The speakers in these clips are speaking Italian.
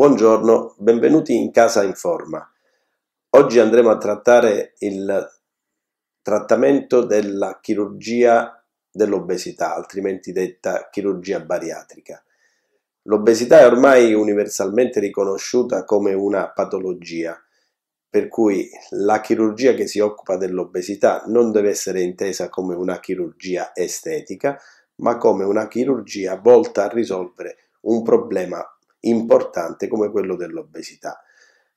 Buongiorno, benvenuti in Casa in Forma. Oggi andremo a trattare il trattamento della chirurgia dell'obesità, altrimenti detta chirurgia bariatrica. L'obesità è ormai universalmente riconosciuta come una patologia, per cui la chirurgia che si occupa dell'obesità non deve essere intesa come una chirurgia estetica, ma come una chirurgia volta a risolvere un problema importante come quello dell'obesità.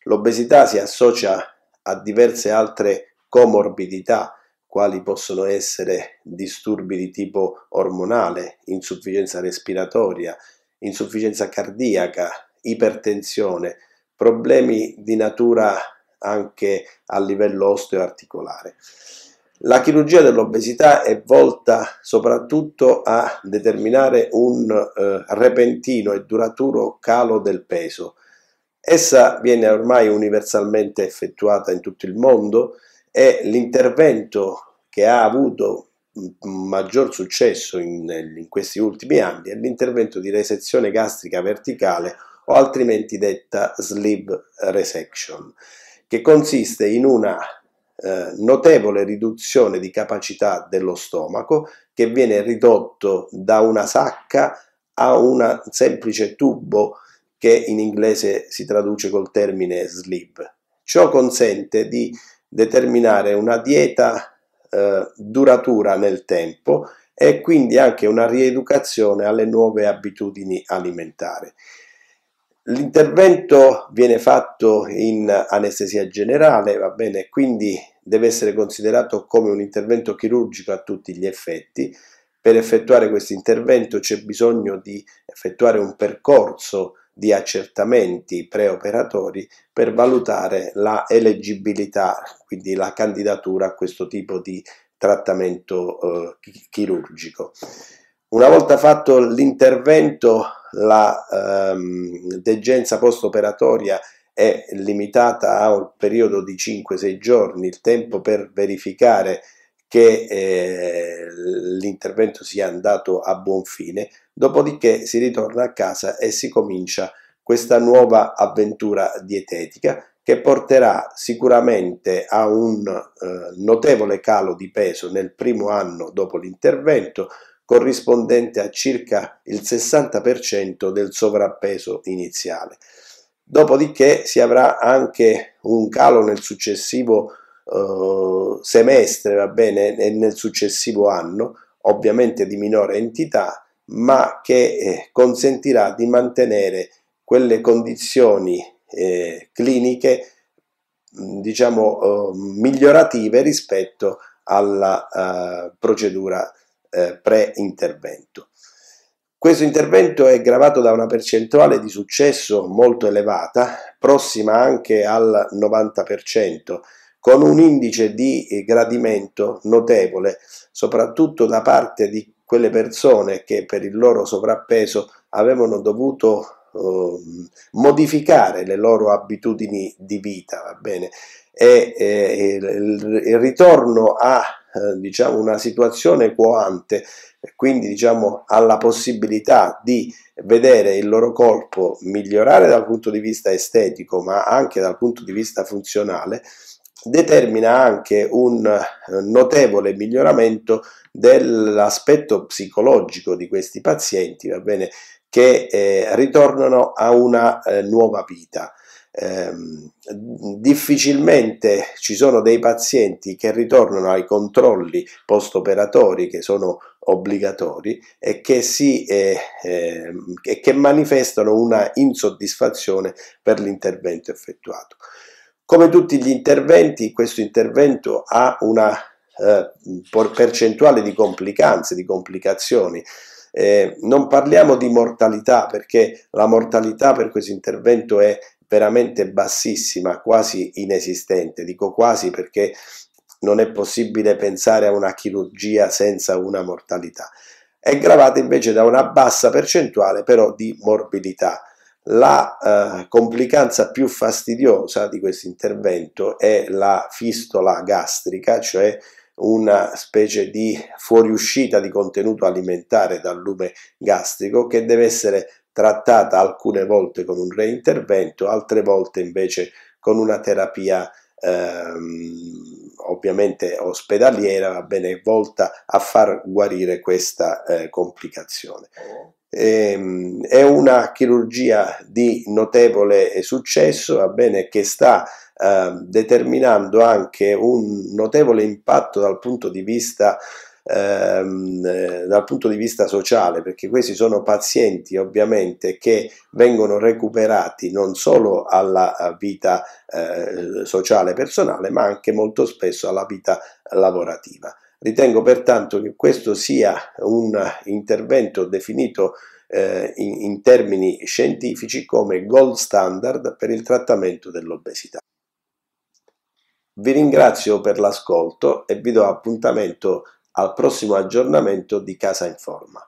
L'obesità si associa a diverse altre comorbidità, quali possono essere disturbi di tipo ormonale, insufficienza respiratoria, insufficienza cardiaca, ipertensione, problemi di natura anche a livello osteoarticolare. La chirurgia dell'obesità è volta soprattutto a determinare un eh, repentino e duraturo calo del peso. Essa viene ormai universalmente effettuata in tutto il mondo e l'intervento che ha avuto maggior successo in, in questi ultimi anni è l'intervento di resezione gastrica verticale o altrimenti detta sleeve resection, che consiste in una eh, notevole riduzione di capacità dello stomaco che viene ridotto da una sacca a un semplice tubo che in inglese si traduce col termine sleep. Ciò consente di determinare una dieta eh, duratura nel tempo e quindi anche una rieducazione alle nuove abitudini alimentari. L'intervento viene fatto in anestesia generale, va bene, quindi deve essere considerato come un intervento chirurgico a tutti gli effetti. Per effettuare questo intervento c'è bisogno di effettuare un percorso di accertamenti preoperatori per valutare la eleggibilità, quindi la candidatura a questo tipo di trattamento eh, chirurgico. Una volta fatto l'intervento la ehm, degenza post-operatoria è limitata a un periodo di 5-6 giorni, il tempo per verificare che eh, l'intervento sia andato a buon fine, dopodiché si ritorna a casa e si comincia questa nuova avventura dietetica che porterà sicuramente a un eh, notevole calo di peso nel primo anno dopo l'intervento, corrispondente a circa il 60% del sovrappeso iniziale. Dopodiché si avrà anche un calo nel successivo eh, semestre, va bene, e nel successivo anno, ovviamente di minore entità, ma che eh, consentirà di mantenere quelle condizioni eh, cliniche diciamo eh, migliorative rispetto alla eh, procedura eh, pre-intervento. Questo intervento è gravato da una percentuale di successo molto elevata, prossima anche al 90%, con un indice di gradimento notevole, soprattutto da parte di quelle persone che per il loro sovrappeso avevano dovuto Ehm, modificare le loro abitudini di vita, va bene? E, e il, il, ritorno a eh, diciamo, una situazione coante, quindi diciamo, alla possibilità di vedere il loro corpo migliorare dal punto di vista estetico, ma anche dal punto di vista funzionale, determina anche un eh, notevole miglioramento dell'aspetto psicologico di questi pazienti, va bene, che eh, ritornano a una eh, nuova vita. Ehm, difficilmente ci sono dei pazienti che ritornano ai controlli post-operatori che sono obbligatori e che, si, eh, eh, che manifestano una insoddisfazione per l'intervento effettuato. Come tutti gli interventi, questo intervento ha una eh, percentuale di complicanze, di complicazioni eh, non parliamo di mortalità perché la mortalità per questo intervento è veramente bassissima, quasi inesistente. Dico quasi perché non è possibile pensare a una chirurgia senza una mortalità. È gravata invece da una bassa percentuale però di morbidità. La eh, complicanza più fastidiosa di questo intervento è la fistola gastrica, cioè una specie di fuoriuscita di contenuto alimentare dal lume gastrico che deve essere trattata alcune volte con un reintervento, altre volte invece con una terapia ehm, ovviamente ospedaliera, va bene, volta a far guarire questa eh, complicazione. E, ehm, è una chirurgia di notevole successo, va bene, che sta Ehm, determinando anche un notevole impatto dal punto di vista Ehm, eh, dal punto di vista sociale, perché questi sono pazienti ovviamente che vengono recuperati non solo alla eh, vita eh, sociale personale, ma anche molto spesso alla vita lavorativa. Ritengo pertanto che questo sia un intervento definito eh, in, in termini scientifici come gold standard per il trattamento dell'obesità. Vi ringrazio per l'ascolto e vi do appuntamento al prossimo aggiornamento di Casa Informa.